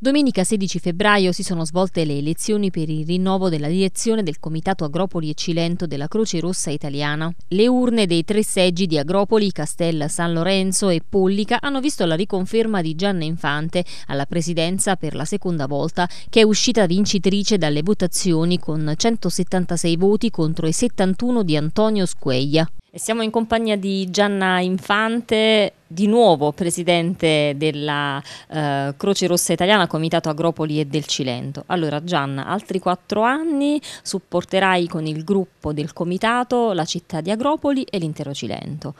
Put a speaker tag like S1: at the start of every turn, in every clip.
S1: Domenica 16 febbraio si sono svolte le elezioni per il rinnovo della direzione del Comitato Agropoli e Cilento della Croce Rossa Italiana. Le urne dei tre seggi di Agropoli, Castel San Lorenzo e Pollica hanno visto la riconferma di Gianna Infante alla presidenza per la seconda volta, che è uscita vincitrice dalle votazioni con 176 voti contro i 71 di Antonio Squeglia siamo in compagnia di Gianna Infante, di nuovo presidente della eh, Croce Rossa Italiana, Comitato Agropoli e del Cilento. Allora Gianna, altri quattro anni supporterai con il gruppo del Comitato la città di Agropoli e l'intero Cilento.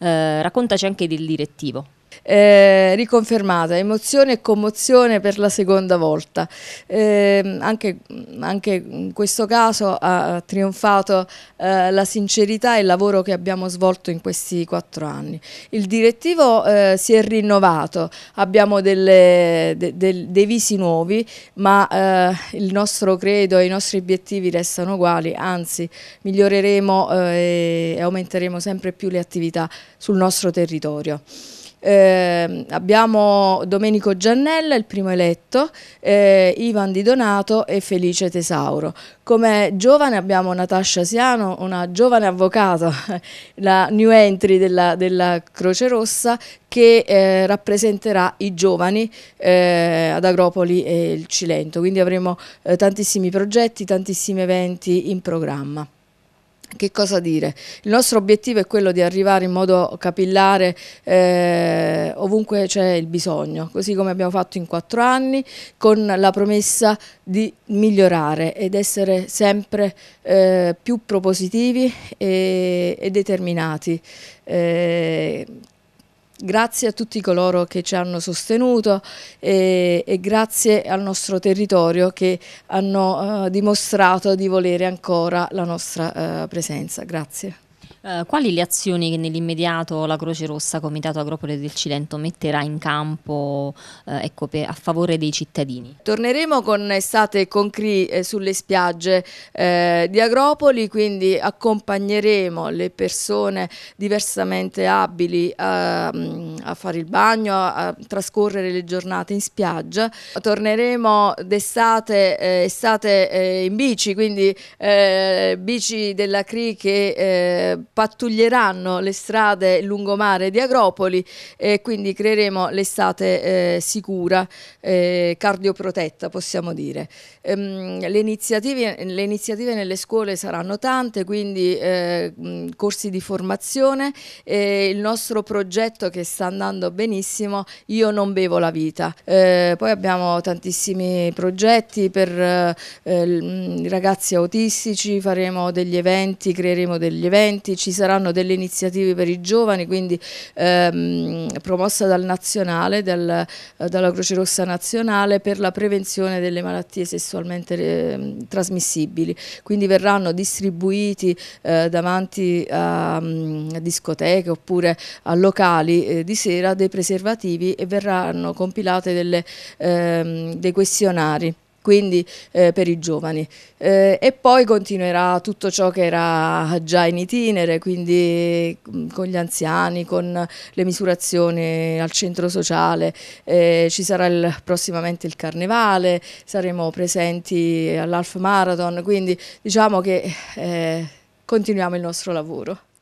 S1: Eh, raccontaci anche del direttivo.
S2: Eh, riconfermata, emozione e commozione per la seconda volta. Eh, anche, anche, in questo caso ha trionfato eh, la sincerità e il lavoro che abbiamo svolto in questi quattro anni. Il direttivo eh, si è rinnovato, abbiamo delle, de, de, dei visi nuovi, ma eh, il nostro credo e i nostri obiettivi restano uguali, anzi miglioreremo eh, e aumenteremo sempre più le attività sul nostro territorio. Eh, abbiamo Domenico Giannella, il primo eletto, eh, Ivan Di Donato e Felice Tesauro. Come giovane abbiamo Natascia Siano, una giovane avvocato, la new entry della, della Croce Rossa, che eh, rappresenterà i giovani eh, ad Agropoli e il Cilento. Quindi avremo eh, tantissimi progetti, tantissimi eventi in programma. Che cosa dire? Il nostro obiettivo è quello di arrivare in modo capillare eh, ovunque c'è il bisogno, così come abbiamo fatto in quattro anni, con la promessa di migliorare ed essere sempre eh, più propositivi e, e determinati. Eh, Grazie a tutti coloro che ci hanno sostenuto e, e grazie al nostro territorio che hanno eh, dimostrato di volere ancora la nostra eh, presenza. Grazie.
S1: Eh, quali le azioni che nell'immediato la Croce Rossa Comitato Agropoli del Cilento metterà in campo eh, ecco, per, a favore dei cittadini? Torneremo con Estate
S2: con CRI eh, sulle spiagge eh, di Agropoli, quindi accompagneremo le persone diversamente abili a, ehm, a fare il bagno, a, a trascorrere le giornate in spiaggia. Torneremo d'estate eh, estate in bici, quindi bici della CRI che pattuglieranno le strade lungomare di Agropoli e quindi creeremo l'estate eh, sicura, eh, cardioprotetta possiamo dire. Ehm, le, iniziative, le, iniziative, nelle scuole saranno tante, quindi eh, mm, corsi di formazione e il nostro progetto che sta andando benissimo, Io non bevo la vita. Eh, poi abbiamo tantissimi progetti per eh, mm, ragazzi autistici, faremo degli eventi, creeremo degli eventi, ci saranno delle iniziative per i giovani, quindi ehm, promossa dal nazionale, dal, dalla Croce Rossa Nazionale per la prevenzione delle malattie sessualmente eh, trasmissibili. Quindi verranno distribuiti eh, davanti a, a, mm, discoteche oppure a locali eh, di sera dei preservativi e verranno compilate delle, ehm, dei questionari quindi eh, per i giovani. Eh, e poi continuerà tutto ciò che era già in itinere, quindi mm, con gli anziani, con le misurazioni al centro sociale, eh, ci sarà il, prossimamente il carnevale, saremo presenti all'Alf Marathon, quindi diciamo che eh, continuiamo il nostro lavoro.